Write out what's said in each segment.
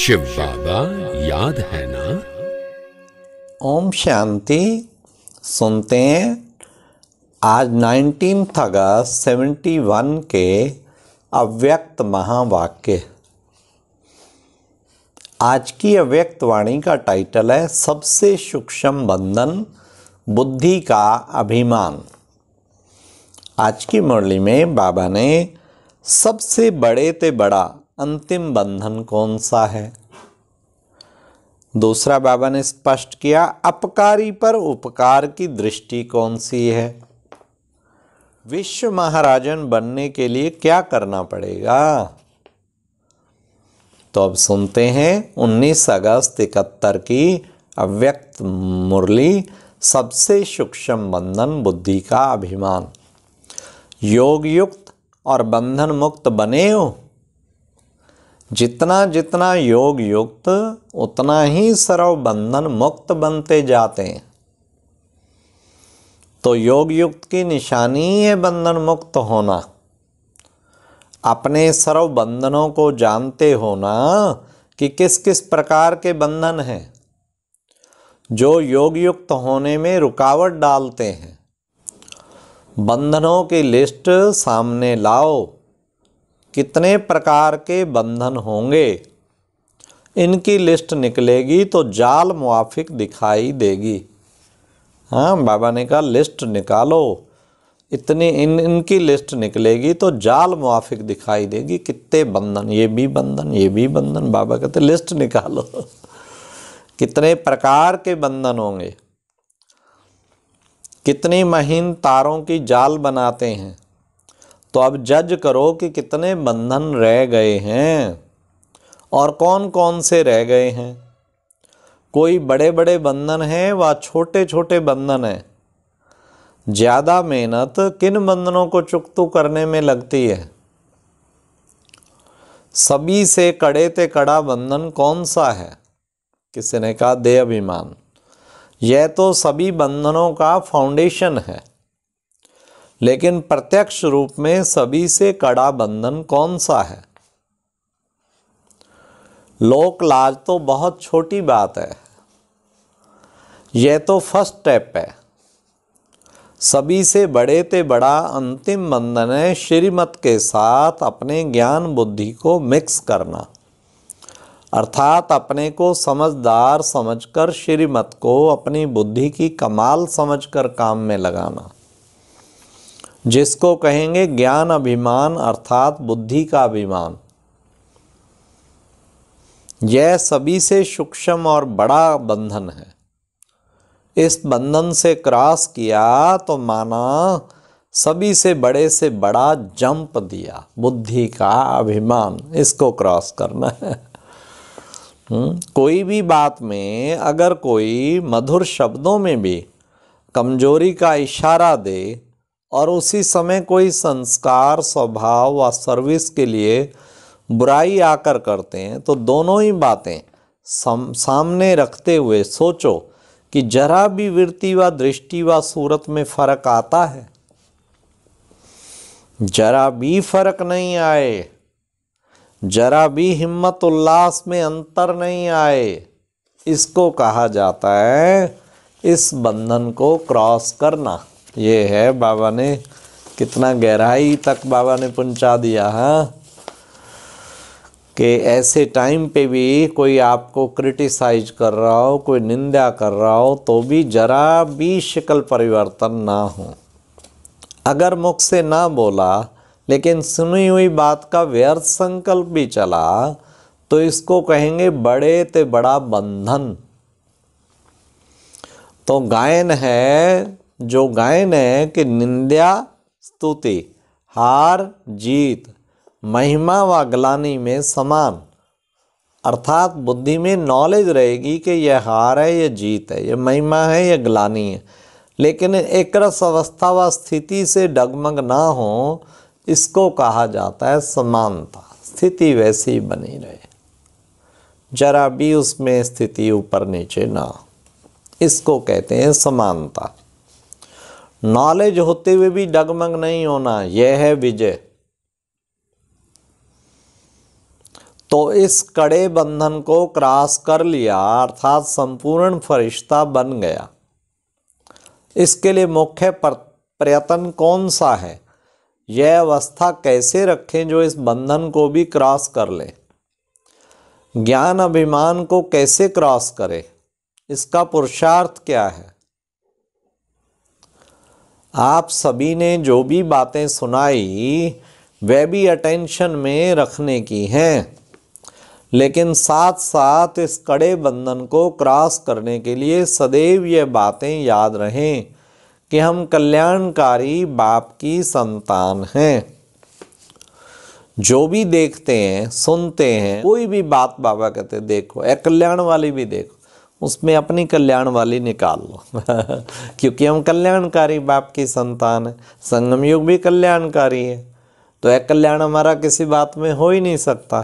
शिव बाबा याद है ना ओम शांति सुनते हैं आज नाइनटीन अगस्त सेवेंटी वन के अव्यक्त महावाक्य आज की अव्यक्त वाणी का टाइटल है सबसे सूक्ष्म बंधन बुद्धि का अभिमान आज की मुरली में बाबा ने सबसे बड़े ते बड़ा अंतिम बंधन कौन सा है दूसरा बाबा ने स्पष्ट किया अपकारी पर उपकार की दृष्टि कौन सी है विश्व महाराजन बनने के लिए क्या करना पड़ेगा तो अब सुनते हैं 19 अगस्त इकहत्तर की अव्यक्त मुरली सबसे सूक्ष्म बंधन बुद्धि का अभिमान योग युक्त और बंधन मुक्त बने हो जितना जितना योग युक्त उतना ही सर्व बंधन मुक्त बनते जाते हैं तो योग युक्त की निशानी है बंधन मुक्त होना अपने सर्व बंधनों को जानते होना कि किस किस प्रकार के बंधन हैं जो योग युक्त होने में रुकावट डालते हैं बंधनों की लिस्ट सामने लाओ कितने प्रकार के बंधन होंगे इनकी लिस्ट निकलेगी तो जाल मुआफिक दिखाई देगी हाँ बाबा ने कहा लिस्ट निकालो इतनी इन इनकी लिस्ट निकलेगी तो जाल मुआफिक दिखाई देगी कितने बंधन ये भी बंधन ये भी बंधन बाबा कहते लिस्ट निकालो कितने प्रकार के बंधन होंगे कितनी महीन तारों की जाल बनाते हैं तो अब जज करो कि कितने बंधन रह गए हैं और कौन कौन से रह गए हैं कोई बड़े बड़े बंधन हैं व छोटे छोटे बंधन हैं ज़्यादा मेहनत किन बंधनों को चुकतू करने में लगती है सभी से कड़े ते कड़ा बंधन कौन सा है किसी ने कहा देह अभिमान यह तो सभी बंधनों का फाउंडेशन है लेकिन प्रत्यक्ष रूप में सभी से कड़ा बंधन कौन सा है लोक लाज तो बहुत छोटी बात है यह तो फर्स्ट स्टेप है सभी से बड़े ते बड़ा अंतिम बंधन है श्रीमत के साथ अपने ज्ञान बुद्धि को मिक्स करना अर्थात अपने को समझदार समझकर श्रीमत को अपनी बुद्धि की कमाल समझकर काम में लगाना जिसको कहेंगे ज्ञान अभिमान अर्थात बुद्धि का अभिमान यह सभी से सूक्ष्म और बड़ा बंधन है इस बंधन से क्रॉस किया तो माना सभी से बड़े से बड़ा जंप दिया बुद्धि का अभिमान इसको क्रॉस करना है हम्म, कोई भी बात में अगर कोई मधुर शब्दों में भी कमजोरी का इशारा दे और उसी समय कोई संस्कार स्वभाव व सर्विस के लिए बुराई आकर करते हैं तो दोनों ही बातें सम सामने रखते हुए सोचो कि जरा भी वृत्ति व दृष्टि व सूरत में फर्क आता है जरा भी फर्क नहीं आए जरा भी हिम्मत उल्लास में अंतर नहीं आए इसको कहा जाता है इस बंधन को क्रॉस करना ये है बाबा ने कितना गहराई तक बाबा ने पहुंचा दिया है हाँ? कि ऐसे टाइम पे भी कोई आपको क्रिटिसाइज कर रहा हो कोई निंदा कर रहा हो तो भी जरा भी शिकल परिवर्तन ना हो अगर मुख से ना बोला लेकिन सुनी हुई बात का व्यर्थ संकल्प भी चला तो इसको कहेंगे बड़े ते बड़ा बंधन तो गायन है जो गायन है कि निंदा स्तुति हार जीत महिमा व ग्लानी में समान अर्थात बुद्धि में नॉलेज रहेगी कि यह हार है यह जीत है यह महिमा है यह ग्लानी है लेकिन एक रस अवस्था व स्थिति से डगमग ना हो इसको कहा जाता है समानता स्थिति वैसी बनी रहे जरा भी उसमें स्थिति ऊपर नीचे ना इसको कहते हैं समानता नॉलेज होते हुए भी डगमग नहीं होना यह है विजय तो इस कड़े बंधन को क्रॉस कर लिया अर्थात संपूर्ण फरिश्ता बन गया इसके लिए मुख्य प्रयत्न कौन सा है यह अवस्था कैसे रखें जो इस बंधन को भी क्रॉस कर ले ज्ञान अभिमान को कैसे क्रॉस करे इसका पुरुषार्थ क्या है आप सभी ने जो भी बातें सुनाई वह भी अटेंशन में रखने की हैं लेकिन साथ साथ इस कड़े बंधन को क्रॉस करने के लिए सदैव ये बातें याद रहें कि हम कल्याणकारी बाप की संतान हैं जो भी देखते हैं सुनते हैं कोई भी बात बाबा कहते देखो या कल्याण वाली भी देखो उसमें अपनी कल्याण वाली निकाल लो क्योंकि हम कल्याणकारी बाप की संतान है संगम युग भी कल्याणकारी है तो एक कल्याण हमारा किसी बात में हो ही नहीं सकता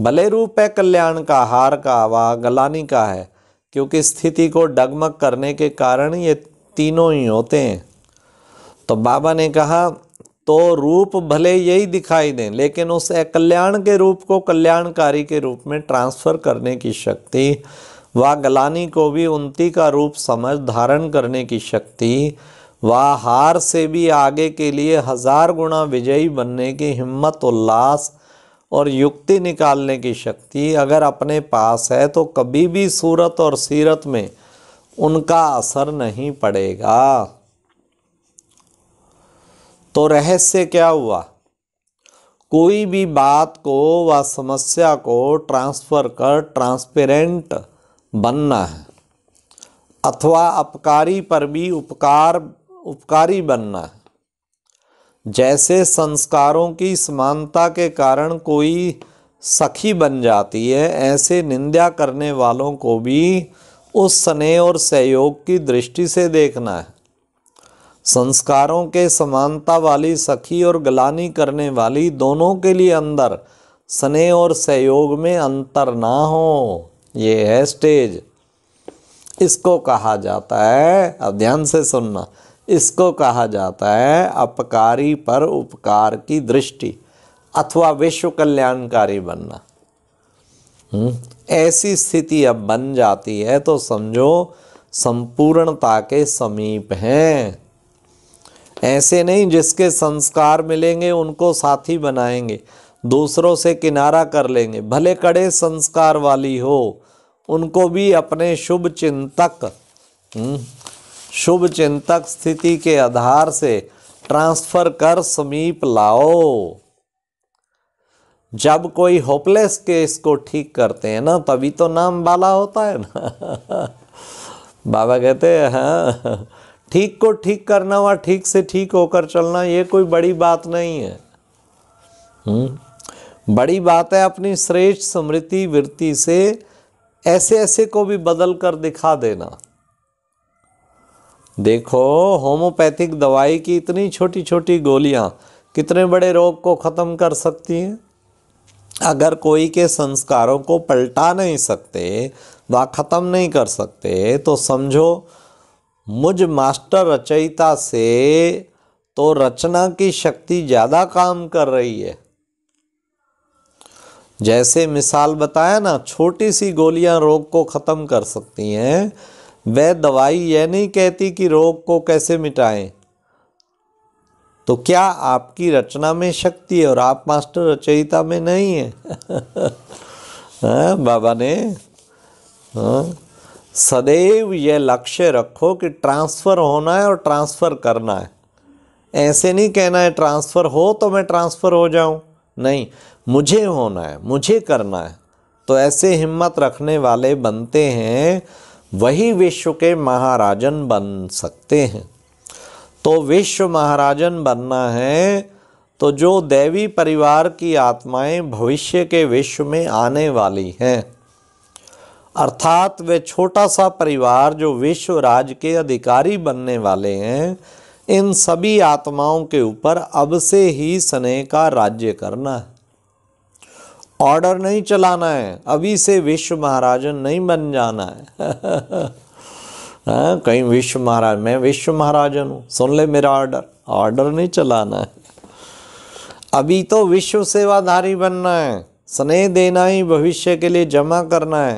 भले रूप है कल्याण का हार का वाह गलानी का है क्योंकि स्थिति को डगमग करने के कारण ये तीनों ही होते हैं तो बाबा ने कहा तो रूप भले यही दिखाई दें लेकिन उस कल्याण के रूप को कल्याणकारी के रूप में ट्रांसफ़र करने की शक्ति गलानी को भी उन्ती का रूप समझ धारण करने की शक्ति व हार से भी आगे के लिए हजार गुणा विजयी बनने की हिम्मत उल्लास और युक्ति निकालने की शक्ति अगर अपने पास है तो कभी भी सूरत और सीरत में उनका असर नहीं पड़ेगा तो रहस्य क्या हुआ कोई भी बात को व समस्या को ट्रांसफ़र कर ट्रांसपेरेंट बनना है अथवा अपकारी पर भी उपकार उपकारी बनना है जैसे संस्कारों की समानता के कारण कोई सखी बन जाती है ऐसे निंदा करने वालों को भी उस स्नेह और सहयोग की दृष्टि से देखना है संस्कारों के समानता वाली सखी और गलानी करने वाली दोनों के लिए अंदर स्नेह और सहयोग में अंतर ना हो ये है स्टेज इसको कहा जाता है अब ध्यान से सुनना इसको कहा जाता है अपकारी पर उपकार की दृष्टि अथवा विश्व कल्याणकारी बनना हम्म, ऐसी स्थिति अब बन जाती है तो समझो संपूर्णता के समीप हैं ऐसे नहीं जिसके संस्कार मिलेंगे उनको साथी बनाएंगे दूसरों से किनारा कर लेंगे भले कड़े संस्कार वाली हो उनको भी अपने शुभ चिंतक हम्म, शुभ चिंतक स्थिति के आधार से ट्रांसफर कर समीप लाओ जब कोई होपलेस केस को ठीक करते हैं ना तभी तो नाम बाला होता है ना बाबा कहते हैं हाँ ठीक को ठीक करना व ठीक से ठीक होकर चलना ये कोई बड़ी बात नहीं है हुँ? हम्म, बड़ी बात है अपनी श्रेष्ठ स्मृति वृत्ति से ऐसे ऐसे को भी बदल कर दिखा देना देखो होम्योपैथिक दवाई की इतनी छोटी छोटी गोलियां कितने बड़े रोग को ख़त्म कर सकती हैं अगर कोई के संस्कारों को पलटा नहीं सकते व ख़त्म नहीं कर सकते तो समझो मुझ मास्टर रचयिता से तो रचना की शक्ति ज़्यादा काम कर रही है जैसे मिसाल बताया ना छोटी सी गोलियां रोग को ख़त्म कर सकती हैं वह दवाई यह नहीं कहती कि रोग को कैसे मिटाएं तो क्या आपकी रचना में शक्ति है और आप मास्टर रचयिता में नहीं है हाँ, बाबा ने हाँ, सदैव यह लक्ष्य रखो कि ट्रांसफ़र होना है और ट्रांसफ़र करना है ऐसे नहीं कहना है ट्रांसफ़र हो तो मैं ट्रांसफ़र हो जाऊं नहीं मुझे होना है मुझे करना है तो ऐसे हिम्मत रखने वाले बनते हैं वही विश्व के महाराजन बन सकते हैं तो विश्व महाराजन बनना है तो जो देवी परिवार की आत्माएं भविष्य के विश्व में आने वाली हैं अर्थात वे छोटा सा परिवार जो विश्व राज के अधिकारी बनने वाले हैं इन सभी आत्माओं के ऊपर अब से ही स्नेह का राज्य करना है ऑर्डर नहीं चलाना है अभी से विश्व महाराजन नहीं बन जाना है हाँ, कहीं विश्व महाराज मैं विश्व महाराजन हूँ सुन ले मेरा ऑर्डर ऑर्डर नहीं चलाना है अभी तो विश्व सेवाधारी बनना है स्नेह देना ही भविष्य के लिए जमा करना है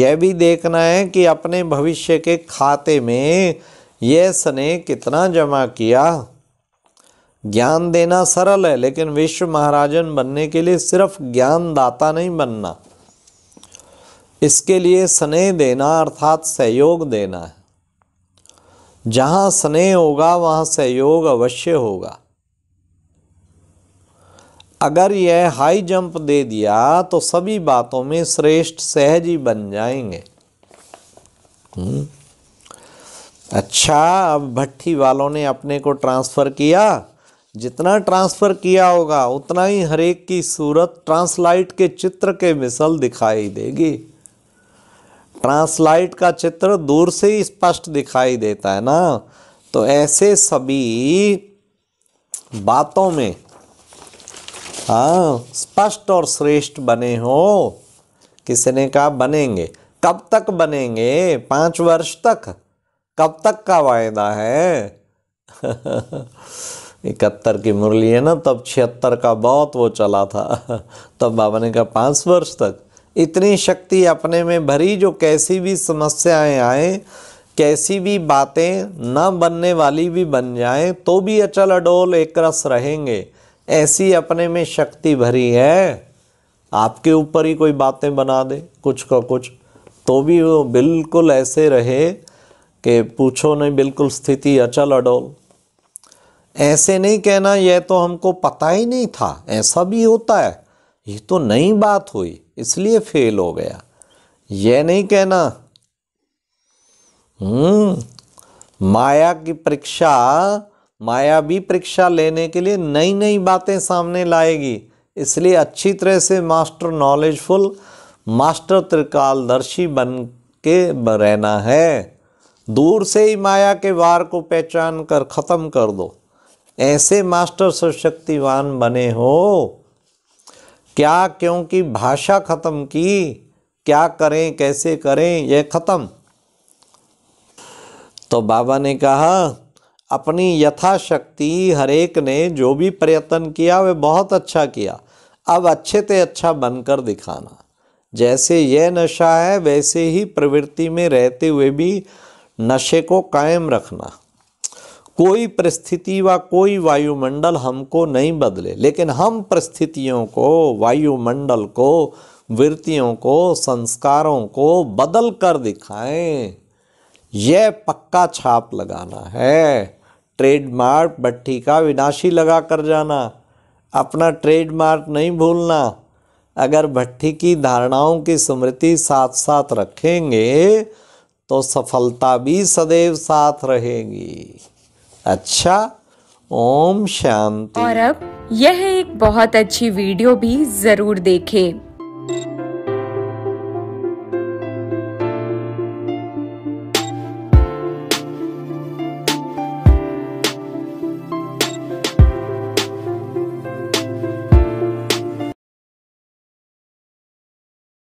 यह भी देखना है कि अपने भविष्य के खाते में यह स्नेह कितना जमा किया ज्ञान देना सरल है लेकिन विश्व महाराजन बनने के लिए सिर्फ ज्ञानदाता नहीं बनना इसके लिए स्नेह देना अर्थात सहयोग देना है जहाँ स्नेह होगा वहाँ सहयोग अवश्य होगा अगर यह हाई जंप दे दिया तो सभी बातों में श्रेष्ठ सहज ही बन जाएंगे हम्म। अच्छा अब भट्टी वालों ने अपने को ट्रांसफ़र किया जितना ट्रांसफ़र किया होगा उतना ही हरेक की सूरत ट्रांसलाइट के चित्र के मिसल दिखाई देगी ट्रांसलाइट का चित्र दूर से ही स्पष्ट दिखाई देता है ना तो ऐसे सभी बातों में हाँ स्पष्ट और श्रेष्ठ बने हो किसी ने कहा बनेंगे कब तक बनेंगे पाँच वर्ष तक कब तक का वायदा है इकहत्तर की मुरली है ना तब छिहत्तर का बहुत वो चला था तब बाबा ने कहा पाँच वर्ष तक इतनी शक्ति अपने में भरी जो कैसी भी समस्याएं आए कैसी भी बातें ना बनने वाली भी बन जाएं तो भी अचल अडोल एक रस रहेंगे ऐसी अपने में शक्ति भरी है आपके ऊपर ही कोई बातें बना दे कुछ का कुछ तो भी वो बिल्कुल ऐसे रहे कि पूछो नहीं बिल्कुल स्थिति अचल अडोल ऐसे नहीं कहना यह तो हमको पता ही नहीं था ऐसा भी होता है ये तो नई बात हुई इसलिए फेल हो गया यह नहीं कहना हम्म माया की परीक्षा माया भी परीक्षा लेने के लिए नई नई बातें सामने लाएगी इसलिए अच्छी तरह से मास्टर नॉलेजफुल मास्टर त्रिकालदर्शी बन के रहना है दूर से ही माया के वार को पहचान कर ख़त्म कर दो ऐसे मास्टर सशक्तिवान बने हो क्या क्योंकि भाषा खत्म की क्या करें कैसे करें यह खत्म तो बाबा ने कहा अपनी यथाशक्ति हरेक ने जो भी प्रयत्न किया वह बहुत अच्छा किया अब अच्छे से अच्छा बनकर दिखाना जैसे यह नशा है वैसे ही प्रवृत्ति में रहते हुए भी नशे को कायम रखना कोई परिस्थिति व वा कोई वायुमंडल हमको नहीं बदले लेकिन हम परिस्थितियों को वायुमंडल को वृत्तियों को संस्कारों को बदल कर दिखाएं यह पक्का छाप लगाना है ट्रेडमार्क भट्टी का विनाशी लगा कर जाना अपना ट्रेडमार्क नहीं भूलना अगर भट्टी की धारणाओं की स्मृति साथ साथ रखेंगे तो सफलता भी सदैव साथ रहेगी अच्छा ओम शांति और अब यह एक बहुत अच्छी वीडियो भी जरूर देखें